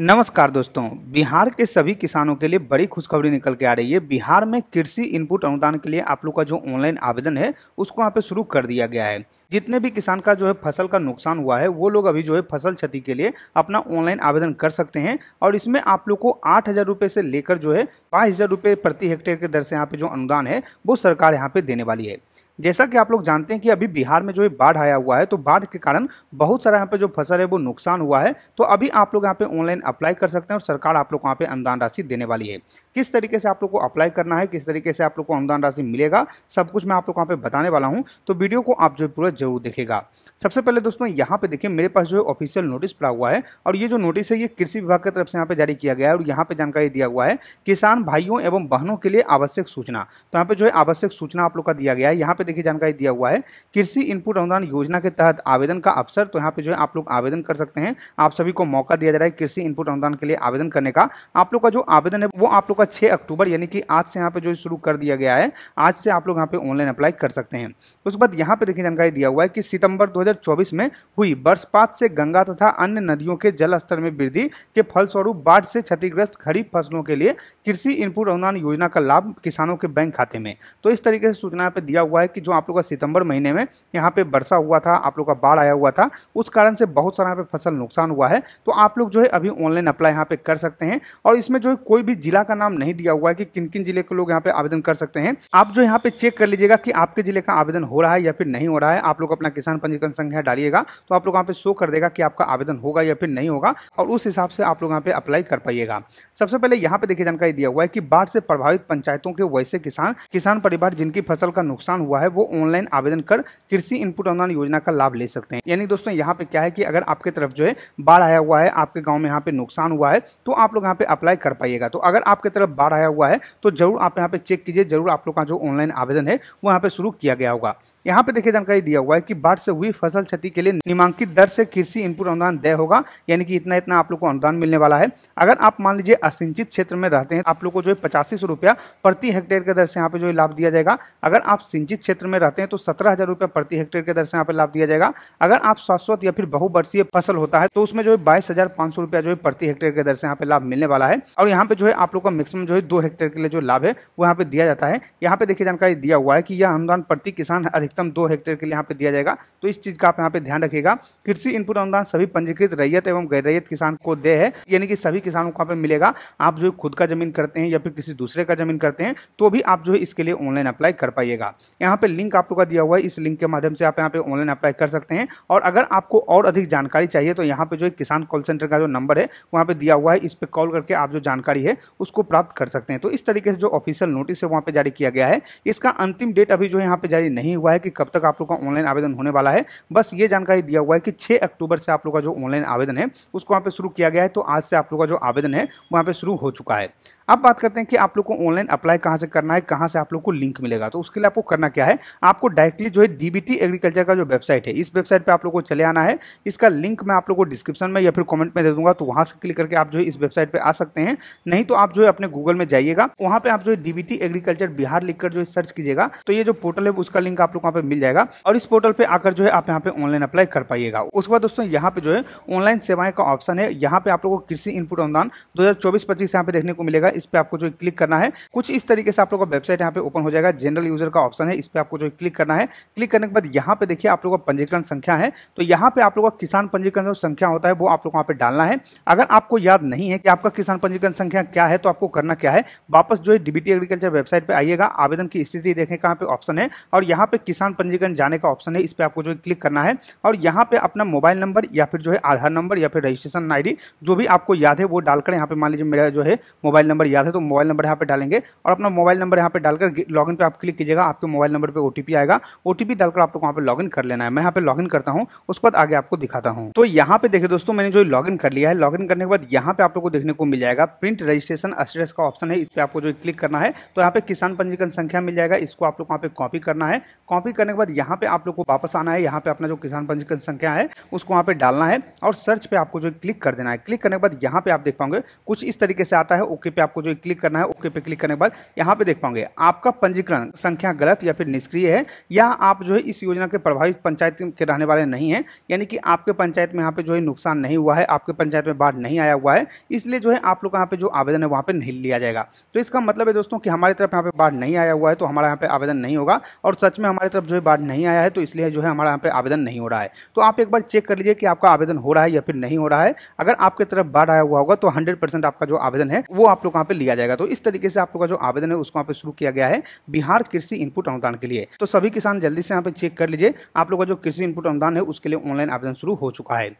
नमस्कार दोस्तों बिहार के सभी किसानों के लिए बड़ी खुशखबरी निकल के आ रही है बिहार में कृषि इनपुट अनुदान के लिए आप लोग का जो ऑनलाइन आवेदन है उसको यहाँ पे शुरू कर दिया गया है जितने भी किसान का जो है फसल का नुकसान हुआ है वो लोग अभी जो है फसल क्षति के लिए अपना ऑनलाइन आवेदन कर सकते हैं और इसमें आप लोग को आठ हज़ार रुपये से लेकर जो है पाँच हज़ार रुपये प्रति हेक्टेयर के दर से यहाँ पे जो अनुदान है वो सरकार यहाँ पे देने वाली है जैसा कि आप लोग जानते हैं कि अभी बिहार में जो है बाढ़ आया हुआ है तो बाढ़ के कारण बहुत सारा यहाँ पे जो फसल है वो नुकसान हुआ है तो अभी आप लोग यहाँ पे ऑनलाइन अप्लाई कर सकते हैं और सरकार आप लोग को यहाँ पे अनुदान राशि देने वाली है किस तरीके से आप लोग को अप्लाई करना है किस तरीके से आप लोग को अनुदान राशि मिलेगा सब कुछ मैं आप लोग वहाँ यहाँ पे बताने वाला हूँ तो वीडियो को आप जो पूरा जरूर देखेगा सबसे पहले दोस्तों यहाँ पे देखिए मेरे पास जो है ऑफिशियल नोटिस पड़ा हुआ है और ये जो नोटिस है ये कृषि विभाग की तरफ से यहाँ पे जारी किया गया है और यहाँ पे जानकारी दिया हुआ है किसान भाइयों एवं बहनों के लिए आवश्यक सूचना तो यहाँ पे जो है आवश्यक सूचना आप लोग का दिया गया है यहाँ पे देखिए जानकारी दिया हुआ है कृषि इनपुट अनुदान योजना के तहत आवेदन का अवसर तो यहाँ पे जो है आप लोग आवेदन कर सकते हैं आप सभी को मौका दिया जा रहा है कृषि इनपुट अनुदान के लिए आवेदन करने का आप लोग का जो आवेदन है वो आप लोग का छः अक्टूबर यानी कि आज से यहाँ पे जो शुरू कर दिया गया है आज से आप लोग यहाँ पे ऑनलाइन अप्लाई कर सकते हैं उसके बाद यहाँ पे देखिए जानकारी दिया दिया हुआ है कि सितंबर 2024 में हुई वर्षपात से गंगा तथा अन्य नदियों के जलस्तर में वृद्धि के फलस्वरूप बाढ़ से क्षतिग्रस्त खरीफ फसलों के लिए कृषि इनपुट अनुदान योजना का लाभ किसानों के बैंक खाते में तो इस तरीके से सूचना यहाँ पे दिया हुआ है कि जो आप लोग का सितंबर महीने में यहाँ पे वर्षा हुआ था आप लोग का बाढ़ आया हुआ था उस कारण से बहुत सारा यहाँ पे फसल नुकसान हुआ है तो आप लोग जो है अभी ऑनलाइन अप्लाई यहाँ पे कर सकते हैं और इसमें जो है कोई भी जिला का नाम नहीं दिया हुआ है कि किन किन जिले के लोग यहाँ पे आवेदन कर सकते हैं आप जो यहाँ पे चेक कर लीजिएगा कि आपके जिले का आवेदन हो रहा है या फिर नहीं हो रहा है आप आप लोग अपना किसान पंजीकरण संख्या डालिएगा तो आप लोग यहाँ पे शो कर देगा कि आपका आवेदन होगा या फिर नहीं होगा और उस हिसाब से आप लोग यहाँ पे अप्लाई कर पाइएगा सबसे पहले यहाँ पे देखिए जानकारी दिया हुआ है कि बाढ़ से प्रभावित पंचायतों के वैसे किसान किसान परिवार जिनकी फसल का नुकसान हुआ है वो ऑनलाइन आवेदन कर कृषि इनपुट अनुदान योजना का लाभ ले सकते हैं यानी दोस्तों यहाँ पे क्या है कि अगर आपके तरफ जो है बाढ़ आया हुआ है आपके गाँव में यहाँ पे नुकसान हुआ है तो आप लोग यहाँ पे अप्लाई कर पाइएगा तो अगर आपके तरफ बाढ़ आया हुआ है तो जरूर आप यहाँ पे चेक कीजिए जरूर आप लोग का जो ऑनलाइन आवेदन है वो यहाँ पे शुरू किया गया होगा यहाँ पे देखिए जानकारी दिया हुआ है कि बाढ़ से हुई फसल क्षति के लिए निमांकित दर से कृषि इनपुट अनुदान दे होगा यानी कि इतना इतना आप लोग को अनुदान मिलने वाला है अगर आप मान लीजिए असिंचित क्षेत्र में रहते हैं आप लोग को जो है पचासी सौ रुपया प्रति हेक्टेयर के दर से यहाँ पे जो है लाभ दिया जाएगा अगर आप सिंचित क्षेत्र में रहते हैं तो सत्रह हजार रुपया प्रति हेक्टेयर के दर से यहाँ पे लाभ दिया जाएगा अगर आप शाश्वत या फिर बहुवर्षीय फसल होता है तो उसमें जो है बाईस हजार पांच सौ रुपया जो है प्रति हेक्टेयर के दर से यहाँ पे लाभ मिलने वाला है और यहाँ पे जो है आप लोग का मैक्सिमम जो है दो हेक्टेयर के लिए जो लाभ है वो यहाँ पे दिया जाता है यहाँ पे देखिए जानकारी दिया हुआ है कि यह अनुदान प्रति किसान अधिक अधिकतम दो हेक्टेयर के लिए यहाँ पे दिया जाएगा तो इस चीज़ का आप यहाँ पे ध्यान रखिएगा कृषि इनपुट अनुदान सभी पंजीकृत रैयत एवं गैर रैयत किसान को दे है यानी कि सभी किसानों को यहाँ पे मिलेगा आप जो खुद का जमीन करते हैं या फिर किसी दूसरे का जमीन करते हैं तो भी आप जो है इसके लिए ऑनलाइन अप्लाई कर पाइएगा यहाँ पे लिंक आप लोग का दिया हुआ है इस लिंक के माध्यम से आप यहाँ पे ऑनलाइन अप्लाई कर सकते हैं और अगर आपको और अधिक जानकारी चाहिए तो यहाँ पे जो है किसान कॉल सेंटर का जो नंबर है वहाँ पे दिया हुआ है इस पर कॉल करके आप जो जानकारी है उसको प्राप्त कर सकते हैं तो इस तरीके से जो ऑफिशियल नोटिस है वहाँ पे जारी किया गया है इसका अंतिम डेट अभी जो है यहाँ पे जारी नहीं हुआ है है कि कब तक आप लोग का ऑनलाइन आवेदन होने वाला है बस ये जानकारी दिया हुआ है कि छः अक्टूबर से आप लोग का जो ऑनलाइन आवेदन है उसको वहाँ पर शुरू किया गया है तो आज से आप लोग का जो आवेदन है वहाँ पर शुरू हो चुका है अब बात करते हैं कि आप लोग को ऑनलाइन अप्लाई कहाँ से करना है कहाँ से आप लोग को लिंक मिलेगा तो उसके लिए आपको करना क्या है आपको डायरेक्टली जो है डी एग्रीकल्चर का जो वेबसाइट है इस वेबसाइट पर आप लोग को चले आना है इसका लिंक मैं आप लोग को डिस्क्रिप्शन में या फिर कॉमेंट में दे दूंगा तो वहाँ से क्लिक करके आप जो है इस वेबसाइट पर आ सकते हैं नहीं तो आप जो है अपने गूगल में जाइएगा वहाँ पर आप जो है डी एग्रीकल्चर बिहार लिखकर जो सर्च कीजिएगा तो ये जो पोर्टल है उसका लिंक आप लोग वहां पर मिल जाएगा और इस पोर्टल पे आकर जो है आप यहाँ पे ऑनलाइन अप्लाई कर पाइएगा उसके बाद दोस्तों यहाँ पे जो है ऑनलाइन सेवाएं का ऑप्शन है यहाँ पे आप लोगों को कृषि इनपुट अनुदान दो हजार चौबीस पच्चीस यहाँ पे देखने को मिलेगा इस पर आपको जो क्लिक करना है कुछ इस तरीके से आप लोगों का वेबसाइट यहाँ पे ओपन हो जाएगा जनरल यूजर का ऑप्शन है इस पर आपको जो क्लिक करना है क्लिक करने के बाद यहाँ पे देखिए आप लोगों का पंजीकरण संख्या है तो यहाँ पे आप लोगों का किसान पंजीकरण जो संख्या होता है वो आप लोग वहाँ पे डालना है अगर आपको याद नहीं है कि आपका किसान पंजीकरण संख्या क्या है तो आपको करना क्या है वापस जो है डीबीटी एग्रीकल्चर वेबसाइट पर आइएगा आवेदन की स्थिति देखें कहाँ पे ऑप्शन है और यहाँ पे किसान किसान पंजीकरण जाने का ऑप्शन है इस पर आपको जो है क्लिक करना है और यहाँ पे अपना मोबाइल नंबर या फिर जो है आधार नंबर या फिर रजिस्ट्रेशन आई जो भी आपको याद है वो डालकर यहाँ पे मान लीजिए मेरा जो है मोबाइल नंबर याद है तो मोबाइल नंबर यहाँ पे डालेंगे और अपना मोबाइल नंबर यहाँ पे डालकर लॉगिन इन आप क्लिक कीजिएगा आपके मोबाइल नंबर पर ओ आएगा ओ डालकर आपको वहाँ लॉग इन कर लेना है मैं यहाँ पे इन करता हूँ उसके बाद आगे आपको दिखाता हूँ तो यहाँ पे देखिए दोस्तों मैंने जो इन कर लिया है लॉगिन करने के बाद यहाँ पे आप लोग को देखने को मिल जाएगा प्रिंट रजिस्ट्रेशन स्टेटस का ऑप्शन है इस पर आपको जो क्लिक करना है तो यहाँ पे किसान पंजीकरण संख्या मिल जाएगा इसको आप लोग वहाँ पे कॉपी करना है कॉपी कॉपी करने के बाद यहाँ पे आप लोग को वापस आना है यहाँ पे अपना जो किसान पंजीकरण संख्या है उसको वहाँ पे डालना है और सर्च पे आपको जो क्लिक कर देना है क्लिक करने के बाद यहाँ पे आप देख पाओगे कुछ इस तरीके से आता है ओके पे आपको जो क्लिक करना है ओके पे क्लिक करने के बाद यहाँ पे देख पाओगे आपका पंजीकरण संख्या गलत या फिर निष्क्रिय है या आप जो है इस योजना के प्रभावित पंचायत के रहने वाले नहीं है यानी कि आपके पंचायत में यहाँ पे जो है नुकसान नहीं हुआ है आपके पंचायत में बाढ़ नहीं आया हुआ है इसलिए जो है आप लोग यहाँ पे जो आवेदन है वहाँ पे नहीं लिया जाएगा तो इसका मतलब है दोस्तों कि हमारी तरफ यहाँ पे बाढ़ नहीं आया हुआ है तो हमारा यहाँ पे आवेदन नहीं होगा और सच में हमारे तरफ जो है बाढ़ नहीं आया है तो इसलिए जो है हमारा यहाँ पे आवेदन नहीं हो रहा है तो आप एक बार चेक कर लीजिए कि आपका आवेदन हो रहा है या फिर नहीं हो रहा है अगर आपके तरफ बाढ़ आया हुआ होगा तो हंड्रेड आपका जो आवेदन है वो आप लोग यहाँ पे लिया जाएगा तो इस तरीके से आप लोग का जो आवेदन है उसको यहाँ पे शुरू किया गया है बिहार कृषि इनपुट अनुदान के लिए तो सभी किसान जल्दी से यहाँ पे चेक कर लीजिए आप लोग का जो कृषि इनपुट अनुदान है उसके लिए ऑनलाइन आवेदन शुरू हो चुका है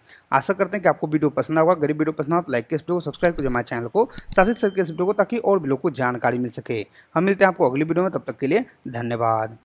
आशा करते हैं कि आपको वीडियो पसंद होगा गरीब वीडियो पसंद हो तो लाइक के वीडियो को सब्सक्राइब करिए हमारे चैनल को साथ ही सर के वीडियो को ताकि और भी लोग को जानकारी मिल सके हम मिलते हैं आपको अगली वीडियो में तब तक के लिए धन्यवाद